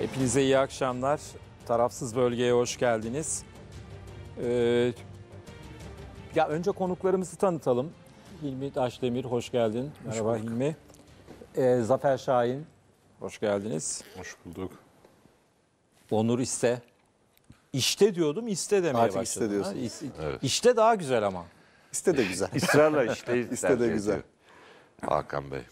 Hepinize iyi akşamlar. Tarafsız bölgeye hoş geldiniz. Ee, ya önce konuklarımızı tanıtalım. Hilmi Taşdemir hoş geldin. Hoş Merhaba bulduk. Hilmi. Ee, Zafer Şahin hoş geldiniz. Hoş bulduk. Onur İste. İşte diyordum iste demeye Artık başladım. iste diyorsun. Ha? Evet. İşte daha güzel ama. İste de güzel. İsrarla işte İste de güzel. Hakan Bey.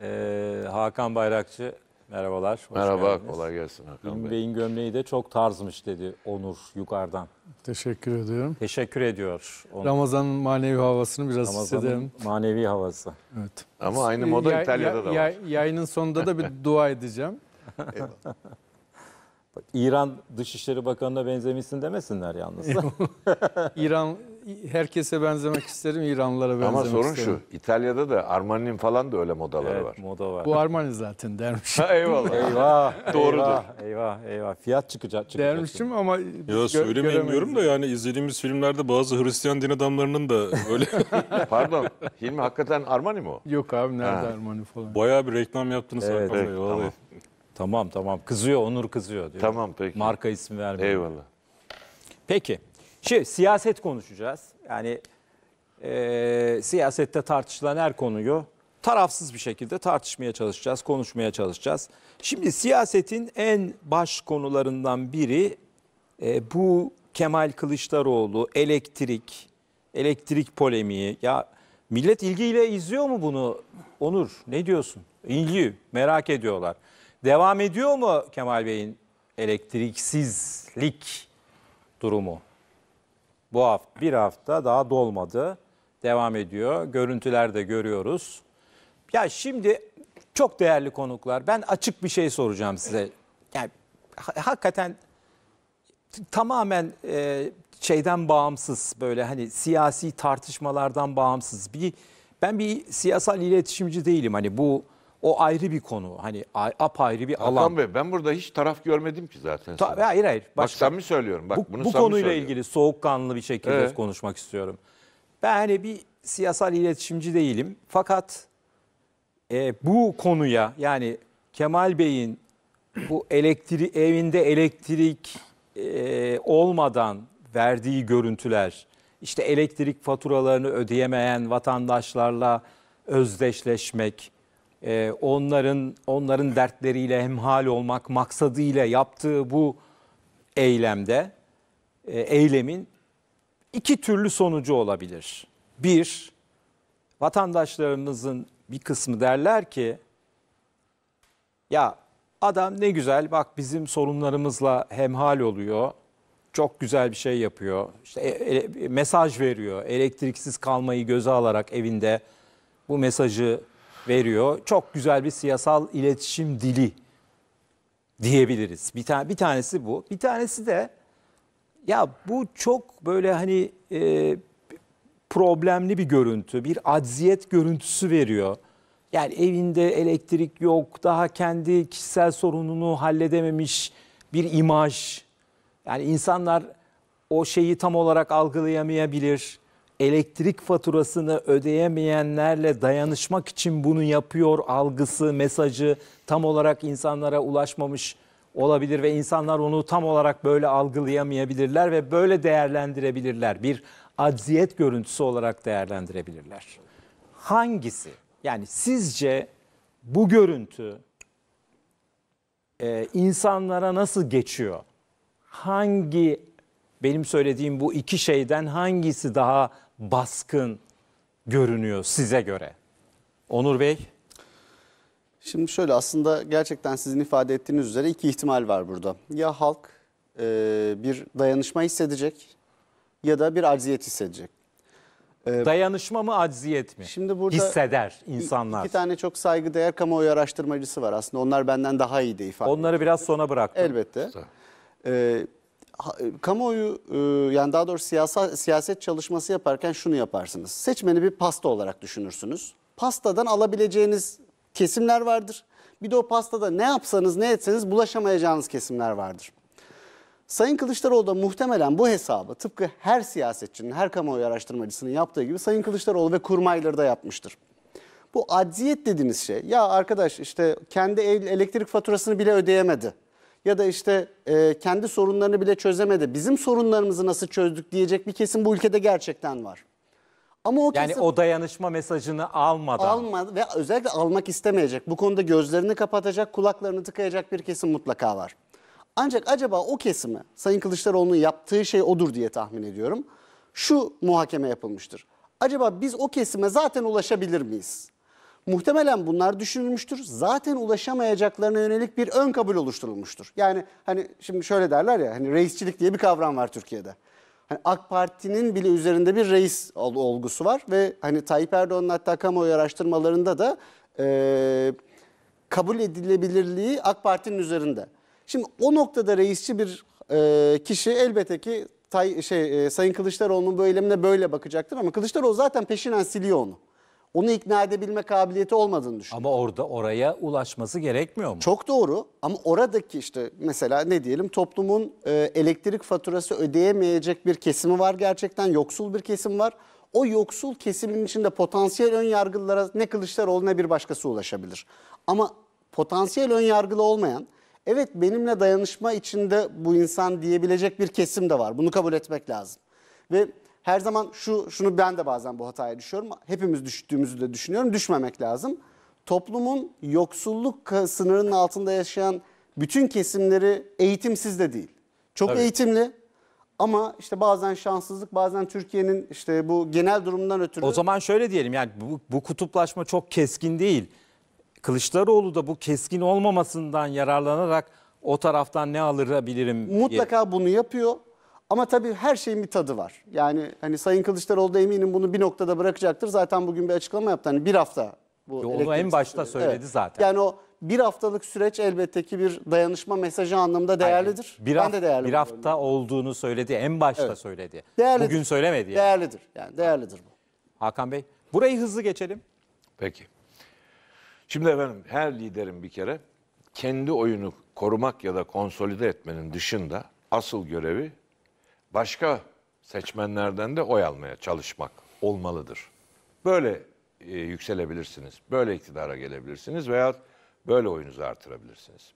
Ee, Hakan Bayrakçı Merhabalar. Hoş Merhaba, geldiniz. kolay gelsin Hakan Ünlü Bey. Bey'in gömleği de çok tarzmış dedi Onur yukarıdan. Teşekkür ediyorum. Teşekkür ediyor. Ramazan'ın manevi havasını biraz Ramazan'ın manevi havası. Evet. Ama aynı moda ya, İtalya'da ya, da var. Ya, yayının sonunda da bir dua edeceğim. Bak, İran Dışişleri Bakanı'na benzemişsin demesinler yalnız. İran herkese benzemek isterim, İranlılara benzemek isterim. Ama sorun isterim. şu, İtalya'da da Armani'nin falan da öyle modaları evet, var. moda var. Bu Armani zaten dermiş. Ha, eyvallah. eyvah. Doğrudur. Eyvah, eyvah, eyvah. Fiyat çıkacak. çıkacak Dermişim ama Ya söylemiyorum da yani izlediğimiz filmlerde bazı Hristiyan din adamlarının da öyle. Pardon, Hilmi hakikaten Armani mi o? Yok abi nerede ha. Armani falan. Bayağı bir reklam yaptınız. Evet, evet tamam. Tamam tamam kızıyor Onur kızıyor diyor. Tamam peki. Marka ismi vermiyor. Eyvallah. Peki. Şimdi siyaset konuşacağız. Yani e, siyasette tartışılan her konuyu tarafsız bir şekilde tartışmaya çalışacağız, konuşmaya çalışacağız. Şimdi siyasetin en baş konularından biri e, bu Kemal Kılıçdaroğlu, elektrik, elektrik polemiği. Ya millet ilgiyle izliyor mu bunu Onur? Ne diyorsun? İlgi, merak ediyorlar. Devam ediyor mu Kemal Bey'in elektriksizlik durumu? Bu hafta bir hafta daha dolmadı. Devam ediyor. Görüntüler de görüyoruz. Ya şimdi çok değerli konuklar. Ben açık bir şey soracağım size. Yani hakikaten tamamen e, şeyden bağımsız böyle hani siyasi tartışmalardan bağımsız bir ben bir siyasal iletişimci değilim. Hani bu o ayrı bir konu. Hani apayrı bir Hakan alan. Bey ben burada hiç taraf görmedim ki zaten. Ta, sana. hayır hayır. Bak, bak sen mi söylüyorum? Bak bu, bunu bu konuyla söylüyorum. ilgili soğukkanlı bir şekilde ee? konuşmak istiyorum. Ben hani bir siyasal iletişimci değilim. Fakat e, bu konuya yani Kemal Bey'in bu elektri evinde elektrik e, olmadan verdiği görüntüler, işte elektrik faturalarını ödeyemeyen vatandaşlarla özdeşleşmek, e, onların onların dertleriyle hemhal olmak maksadıyla yaptığı bu eylemde e, eylemin iki türlü sonucu olabilir. Bir, vatandaşlarımızın bir kısmı derler ki ya adam ne güzel bak bizim sorunlarımızla hemhal oluyor. Çok güzel bir şey yapıyor. İşte e, mesaj veriyor. Elektriksiz kalmayı göze alarak evinde bu mesajı veriyor. Çok güzel bir siyasal iletişim dili diyebiliriz. Bir, ta bir tanesi bu. Bir tanesi de ya bu çok böyle hani e, problemli bir görüntü, bir acziyet görüntüsü veriyor. Yani evinde elektrik yok, daha kendi kişisel sorununu halledememiş bir imaj. Yani insanlar o şeyi tam olarak algılayamayabilir elektrik faturasını ödeyemeyenlerle dayanışmak için bunu yapıyor algısı, mesajı tam olarak insanlara ulaşmamış olabilir ve insanlar onu tam olarak böyle algılayamayabilirler ve böyle değerlendirebilirler. Bir acziyet görüntüsü olarak değerlendirebilirler. Hangisi? Yani sizce bu görüntü e, insanlara nasıl geçiyor? Hangi benim söylediğim bu iki şeyden hangisi daha baskın görünüyor size göre? Onur Bey? Şimdi şöyle aslında gerçekten sizin ifade ettiğiniz üzere iki ihtimal var burada. Ya halk e, bir dayanışma hissedecek ya da bir acziyet hissedecek. E, Dayanışma mı acziyet mi? Şimdi burada hisseder insanlar. İki tane çok saygıdeğer kamuoyu araştırmacısı var aslında. Onlar benden daha iyi de ifade. Onları ediyor. biraz sona bıraktım. Elbette. Ee, e, kamuoyu e, yani daha doğrusu siyasa, siyaset çalışması yaparken şunu yaparsınız. Seçmeni bir pasta olarak düşünürsünüz. Pastadan alabileceğiniz kesimler vardır. Bir de o pastada ne yapsanız ne etseniz bulaşamayacağınız kesimler vardır. Sayın Kılıçdaroğlu da muhtemelen bu hesabı tıpkı her siyasetçinin, her kamuoyu araştırmacısının yaptığı gibi Sayın Kılıçdaroğlu ve kurmayları da yapmıştır. Bu acziyet dediğimiz şey ya arkadaş işte kendi elektrik faturasını bile ödeyemedi ya da işte e, kendi sorunlarını bile çözemedi. Bizim sorunlarımızı nasıl çözdük diyecek bir kesim bu ülkede gerçekten var. Ama o kesim yani o dayanışma mesajını almadan. almadı ve özellikle almak istemeyecek. Bu konuda gözlerini kapatacak, kulaklarını tıkayacak bir kesim mutlaka var. Ancak acaba o kesimi Sayın Kılıçdaroğlu'nun yaptığı şey odur diye tahmin ediyorum. Şu muhakeme yapılmıştır. Acaba biz o kesime zaten ulaşabilir miyiz? Muhtemelen bunlar düşünülmüştür. Zaten ulaşamayacaklarına yönelik bir ön kabul oluşturulmuştur. Yani hani şimdi şöyle derler ya hani reisçilik diye bir kavram var Türkiye'de. Hani AK Parti'nin bile üzerinde bir reis olgusu var ve hani Tayyip Erdoğan'ın hatta kamuoyu araştırmalarında da e, kabul edilebilirliği AK Parti'nin üzerinde. Şimdi o noktada reisçi bir e, kişi elbette ki tay, şey, e, Sayın Kılıçdaroğlu'nun bu eylemine böyle bakacaktır ama Kılıçdaroğlu zaten peşinen siliyor onu onu ikna edebilme kabiliyeti olmadığını düşünüyorum. Ama orada oraya ulaşması gerekmiyor mu? Çok doğru ama oradaki işte mesela ne diyelim toplumun e, elektrik faturası ödeyemeyecek bir kesimi var gerçekten yoksul bir kesim var. O yoksul kesimin içinde potansiyel ön yargılılara ne Kılıçdaroğlu ne bir başkası ulaşabilir. Ama potansiyel ön yargılı olmayan evet benimle dayanışma içinde bu insan diyebilecek bir kesim de var. Bunu kabul etmek lazım. Ve her zaman şu şunu ben de bazen bu hataya düşüyorum. Hepimiz düştüğümüzü de düşünüyorum. Düşmemek lazım. Toplumun yoksulluk sınırının altında yaşayan bütün kesimleri eğitimsiz de değil. Çok Tabii. eğitimli ama işte bazen şanssızlık bazen Türkiye'nin işte bu genel durumdan ötürü. O zaman şöyle diyelim yani bu, bu kutuplaşma çok keskin değil. Kılıçdaroğlu da bu keskin olmamasından yararlanarak o taraftan ne alırabilirim? Mutlaka diye. bunu yapıyor. Ama tabii her şeyin bir tadı var. Yani hani Sayın Kılıçdaroğlu da eminim bunu bir noktada bırakacaktır. Zaten bugün bir açıklama yaptı. Hani bir hafta bu Yo, Onu en başta söyledi evet. zaten. Yani o bir haftalık süreç elbette ki bir dayanışma mesajı anlamında değerlidir. Hayır, bir ben de değerli. Bir hafta olduğunu söyledi, en başta evet. söyledi. Değerlidir. Bugün söylemedi. Yani. Değerlidir. Yani değerlidir bu. Hakan Bey, burayı hızlı geçelim. Peki. Şimdi efendim her liderin bir kere kendi oyunu korumak ya da konsolide etmenin dışında asıl görevi başka seçmenlerden de oy almaya çalışmak olmalıdır. Böyle e, yükselebilirsiniz, böyle iktidara gelebilirsiniz veya böyle oyunuzu artırabilirsiniz.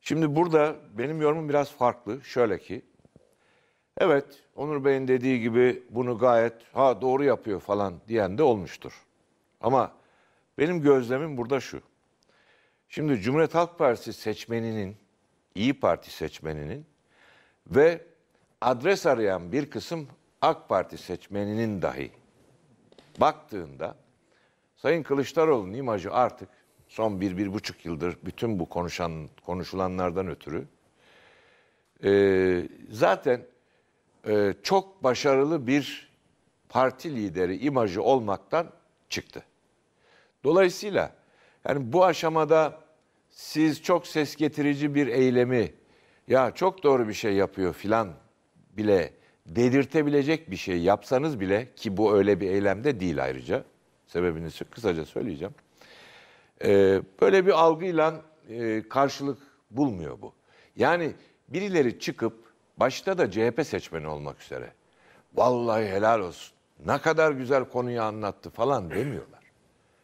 Şimdi burada benim yorumum biraz farklı. Şöyle ki, evet Onur Bey'in dediği gibi bunu gayet ha doğru yapıyor falan diyen de olmuştur. Ama benim gözlemim burada şu. Şimdi Cumhuriyet Halk Partisi seçmeninin, İyi Parti seçmeninin ve adres arayan bir kısım AK Parti seçmeninin dahi baktığında Sayın Kılıçdaroğlu'nun imajı artık son bir, bir buçuk yıldır bütün bu konuşan konuşulanlardan ötürü e, zaten e, çok başarılı bir parti lideri imajı olmaktan çıktı. Dolayısıyla yani bu aşamada siz çok ses getirici bir eylemi ya çok doğru bir şey yapıyor filan bile dedirtebilecek bir şey yapsanız bile ki bu öyle bir eylemde değil ayrıca. Sebebini kısaca söyleyeceğim. Ee, böyle bir algıyla e, karşılık bulmuyor bu. Yani birileri çıkıp başta da CHP seçmeni olmak üzere vallahi helal olsun ne kadar güzel konuyu anlattı falan demiyorlar.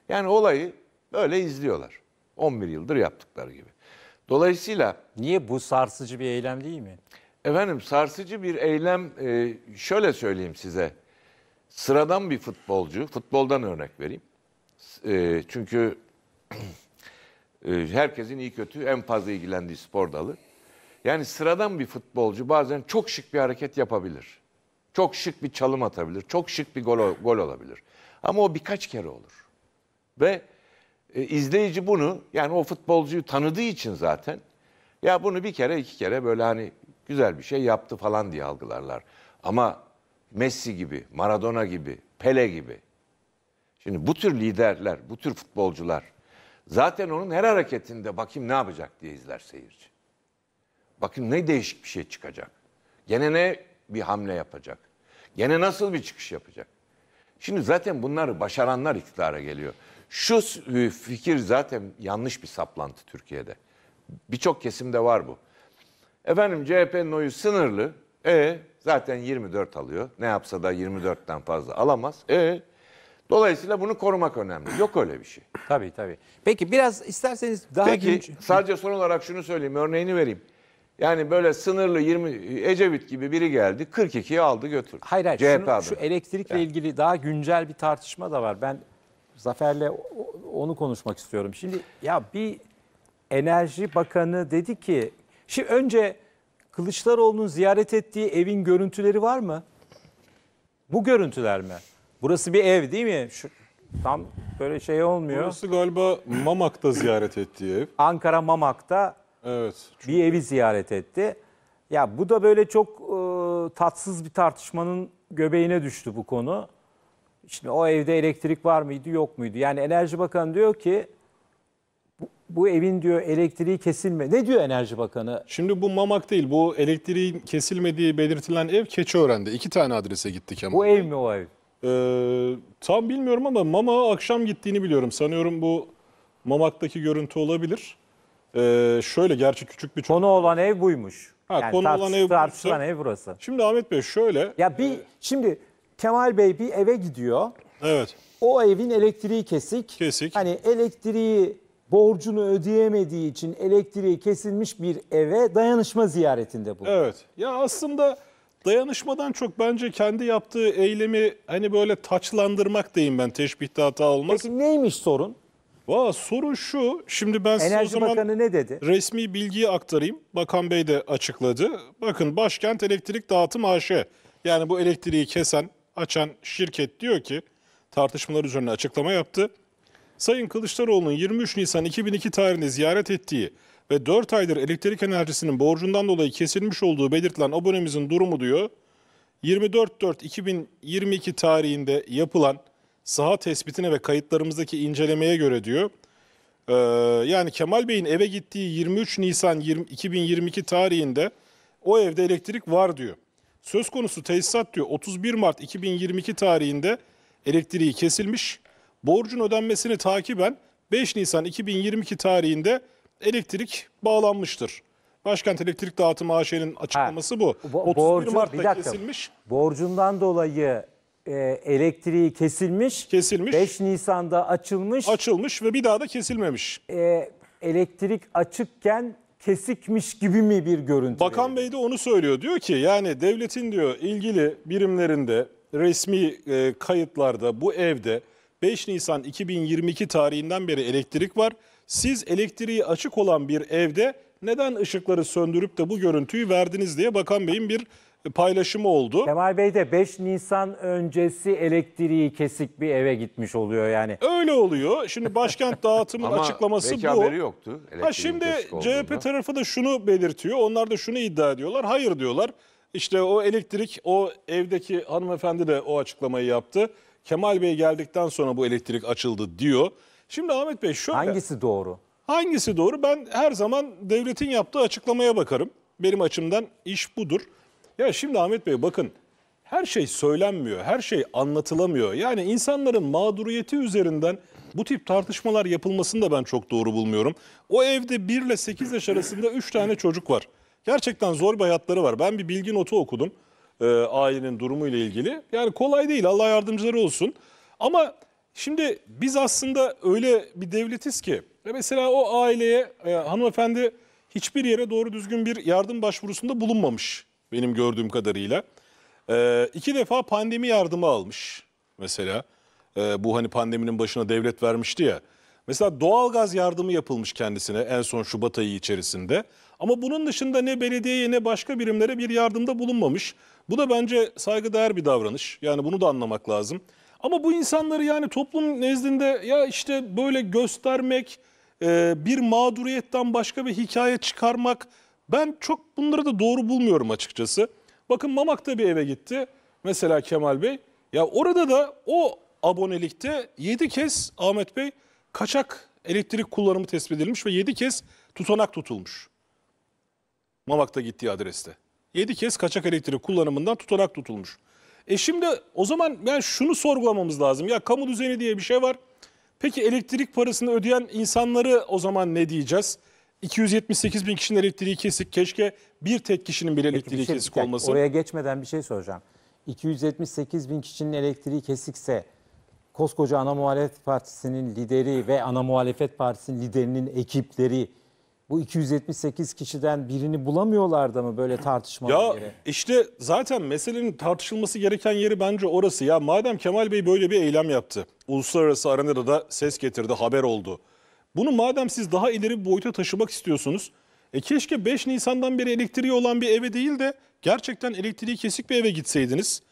Yani olayı böyle izliyorlar. 11 yıldır yaptıkları gibi. Dolayısıyla niye bu sarsıcı bir eylem değil mi? Efendim sarsıcı bir eylem e, şöyle söyleyeyim size. Sıradan bir futbolcu, futboldan örnek vereyim. E, çünkü e, herkesin iyi kötü en fazla ilgilendiği spor dalı. Yani sıradan bir futbolcu bazen çok şık bir hareket yapabilir. Çok şık bir çalım atabilir. Çok şık bir gol, gol olabilir. Ama o birkaç kere olur. Ve e, izleyici bunu yani o futbolcuyu tanıdığı için zaten ya bunu bir kere iki kere böyle hani güzel bir şey yaptı falan diye algılarlar. Ama Messi gibi, Maradona gibi, Pele gibi. Şimdi bu tür liderler, bu tür futbolcular zaten onun her hareketinde bakayım ne yapacak diye izler seyirci. Bakın ne değişik bir şey çıkacak. Gene ne bir hamle yapacak. Gene nasıl bir çıkış yapacak. Şimdi zaten bunları başaranlar iktidara geliyor. Şu fikir zaten yanlış bir saplantı Türkiye'de. Birçok kesimde var bu. Efendim CHP'nin oyu sınırlı. E zaten 24 alıyor. Ne yapsa da 24'ten fazla alamaz. E Dolayısıyla bunu korumak önemli. Yok öyle bir şey. Tabii tabii. Peki biraz isterseniz daha... Peki gün... sadece son olarak şunu söyleyeyim, örneğini vereyim. Yani böyle sınırlı 20 Ecevit gibi biri geldi 42'yi aldı götürdü. Hayır hayır CHP şunu, şu elektrikle yani. ilgili daha güncel bir tartışma da var. Ben Zafer'le onu konuşmak istiyorum. Şimdi ya bir enerji bakanı dedi ki Şimdi önce Kılıçdaroğlu'nun ziyaret ettiği evin görüntüleri var mı? Bu görüntüler mi? Burası bir ev değil mi? Şu, tam böyle şey olmuyor. Burası galiba Mamak'ta ziyaret ettiği ev. Ankara Mamak'ta Evet. çünkü- bir evi ziyaret etti. Ya bu da böyle çok e, tatsız bir tartışmanın göbeğine düştü bu konu. Şimdi o evde elektrik var mıydı yok muydu? Yani Enerji Bakanı diyor ki bu evin diyor elektriği kesilme. Ne diyor Enerji Bakanı? Şimdi bu Mamak değil. Bu elektriğin kesilmediği belirtilen ev öğrendi. İki tane adrese gittik ama. Bu ev mi o ev? Ee, tam bilmiyorum ama Mamak'a akşam gittiğini biliyorum. Sanıyorum bu Mamak'taki görüntü olabilir. Ee, şöyle gerçi küçük bir... Konu olan ev buymuş. Ha, yani konu olan ev tartışılan ev burası. Şimdi Ahmet Bey şöyle... Ya bir e... şimdi Kemal Bey bir eve gidiyor. Evet. O evin elektriği kesik. Kesik. Hani elektriği borcunu ödeyemediği için elektriği kesilmiş bir eve dayanışma ziyaretinde bulundu. Evet. Ya aslında dayanışmadan çok bence kendi yaptığı eylemi hani böyle taçlandırmak diyeyim ben teşbihte hata olmaz. Peki neymiş sorun? Valla sorun şu, şimdi ben size Enerji o zaman Bakanı ne dedi? resmi bilgiyi aktarayım. Bakan Bey de açıkladı. Bakın Başkent Elektrik Dağıtım AŞ, yani bu elektriği kesen, açan şirket diyor ki, tartışmalar üzerine açıklama yaptı. Sayın Kılıçdaroğlu'nun 23 Nisan 2002 tarihinde ziyaret ettiği ve 4 aydır elektrik enerjisinin borcundan dolayı kesilmiş olduğu belirtilen abonemizin durumu diyor. 24-4-2022 tarihinde yapılan saha tespitine ve kayıtlarımızdaki incelemeye göre diyor. Ee, yani Kemal Bey'in eve gittiği 23 Nisan 20, 2022 tarihinde o evde elektrik var diyor. Söz konusu tesisat diyor 31 Mart 2022 tarihinde elektriği kesilmiş borcun ödenmesini takiben 5 Nisan 2022 tarihinde elektrik bağlanmıştır. Başkent Elektrik Dağıtım AŞ'nin açıklaması bu. 31 borcu, Mart'ta bir dakika. kesilmiş. Borcundan dolayı e, elektriği kesilmiş. Kesilmiş. 5 Nisan'da açılmış. Açılmış ve bir daha da kesilmemiş. E, elektrik açıkken kesikmiş gibi mi bir görüntü? Bakan Bey de onu söylüyor. Diyor ki yani devletin diyor ilgili birimlerinde resmi e, kayıtlarda bu evde 5 Nisan 2022 tarihinden beri elektrik var. Siz elektriği açık olan bir evde neden ışıkları söndürüp de bu görüntüyü verdiniz diye Bakan Bey'in bir e, paylaşımı oldu. Kemal Bey de 5 Nisan öncesi elektriği kesik bir eve gitmiş oluyor yani. Öyle oluyor. Şimdi başkent dağıtımının açıklaması belki bu. haberi yoktu. Ha şimdi CHP tarafı da şunu belirtiyor. Onlar da şunu iddia ediyorlar. Hayır diyorlar. İşte o elektrik o evdeki hanımefendi de o açıklamayı yaptı. Kemal Bey geldikten sonra bu elektrik açıldı diyor. Şimdi Ahmet Bey şöyle. Hangisi doğru? Hangisi doğru? Ben her zaman devletin yaptığı açıklamaya bakarım. Benim açımdan iş budur. Ya şimdi Ahmet Bey bakın her şey söylenmiyor, her şey anlatılamıyor. Yani insanların mağduriyeti üzerinden bu tip tartışmalar yapılmasını da ben çok doğru bulmuyorum. O evde 1 ile 8 yaş arasında 3 tane çocuk var. Gerçekten zor bir hayatları var. Ben bir bilgi notu okudum e, ailenin durumu ile ilgili. Yani kolay değil Allah yardımcıları olsun. Ama şimdi biz aslında öyle bir devletiz ki e, mesela o aileye e, hanımefendi hiçbir yere doğru düzgün bir yardım başvurusunda bulunmamış benim gördüğüm kadarıyla. E, iki defa pandemi yardımı almış mesela. E, bu hani pandeminin başına devlet vermişti ya. Mesela doğalgaz yardımı yapılmış kendisine en son Şubat ayı içerisinde. Ama bunun dışında ne belediyeye ne başka birimlere bir yardımda bulunmamış. Bu da bence saygıdeğer bir davranış. Yani bunu da anlamak lazım. Ama bu insanları yani toplum nezdinde ya işte böyle göstermek, e, bir mağduriyetten başka bir hikaye çıkarmak ben çok bunları da doğru bulmuyorum açıkçası. Bakın Mamak'ta bir eve gitti mesela Kemal Bey. Ya orada da o abonelikte 7 kez Ahmet Bey kaçak elektrik kullanımı tespit edilmiş ve 7 kez tutanak tutulmuş. Mamak'ta gittiği adreste. 7 kez kaçak elektrik kullanımından tutanak tutulmuş. E şimdi o zaman yani şunu sorgulamamız lazım. Ya kamu düzeni diye bir şey var. Peki elektrik parasını ödeyen insanları o zaman ne diyeceğiz? 278 bin kişinin elektriği kesik. Keşke bir tek kişinin bile elektriği Peki, şey, kesik olması. Oraya geçmeden bir şey soracağım. 278 bin kişinin elektriği kesikse koskoca ana muhalefet partisinin lideri ve ana muhalefet partisinin liderinin ekipleri bu 278 kişiden birini bulamıyorlar da mı böyle tartışmalara? Ya yere? işte zaten meselenin tartışılması gereken yeri bence orası ya. Madem Kemal Bey böyle bir eylem yaptı. Uluslararası arenada da ses getirdi, haber oldu. Bunu madem siz daha ileri bir boyuta taşımak istiyorsunuz. E keşke 5 Nisan'dan beri elektriği olan bir eve değil de gerçekten elektriği kesik bir eve gitseydiniz.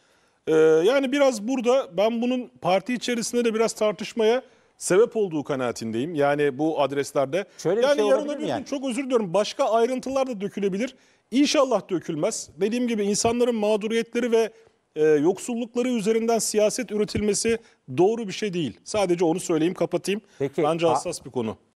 Ee, yani biraz burada ben bunun parti içerisinde de biraz tartışmaya sebep olduğu kanaatindeyim. Yani bu adreslerde. Şöyle yani bir şey yarın öbür gün yani? çok özür diliyorum başka ayrıntılar da dökülebilir. İnşallah dökülmez. Dediğim gibi insanların mağduriyetleri ve e, yoksullukları üzerinden siyaset üretilmesi doğru bir şey değil. Sadece onu söyleyeyim kapatayım. Peki, Bence hassas bir konu.